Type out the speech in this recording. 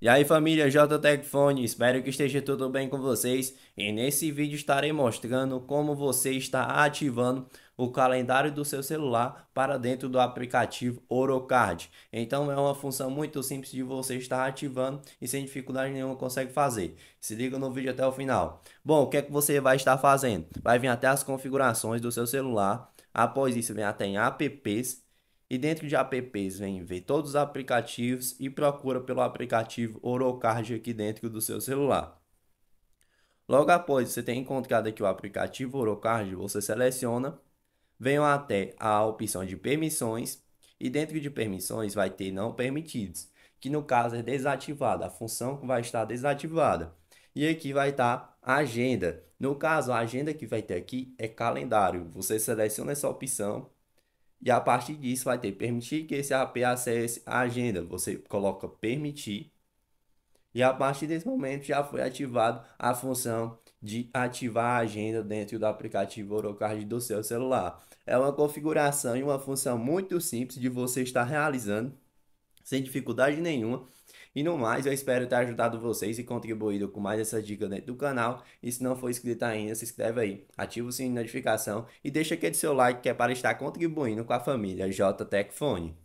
E aí família JTech espero que esteja tudo bem com vocês e nesse vídeo estarei mostrando como você está ativando o calendário do seu celular para dentro do aplicativo Orocard. Então é uma função muito simples de você estar ativando e sem dificuldade nenhuma consegue fazer. Se liga no vídeo até o final. Bom, o que é que você vai estar fazendo? Vai vir até as configurações do seu celular, após isso vem até em apps e dentro de apps vem ver todos os aplicativos e procura pelo aplicativo Orocard aqui dentro do seu celular. Logo após você ter encontrado aqui o aplicativo Orocard, você seleciona, vem até a opção de permissões e dentro de permissões vai ter não permitidos, que no caso é desativada, a função vai estar desativada. E aqui vai estar agenda. No caso, a agenda que vai ter aqui é calendário. Você seleciona essa opção e a partir disso vai ter permitir que esse AP acesse a agenda. Você coloca permitir. E a partir desse momento já foi ativado a função de ativar a agenda dentro do aplicativo Orocard do seu celular. É uma configuração e uma função muito simples de você estar realizando sem dificuldade nenhuma e no mais, eu espero ter ajudado vocês e contribuído com mais essa dica dentro do canal. E se não for inscrito ainda, se inscreve aí, ativa o sininho de notificação e deixa aquele seu like que é para estar contribuindo com a família JTecFone.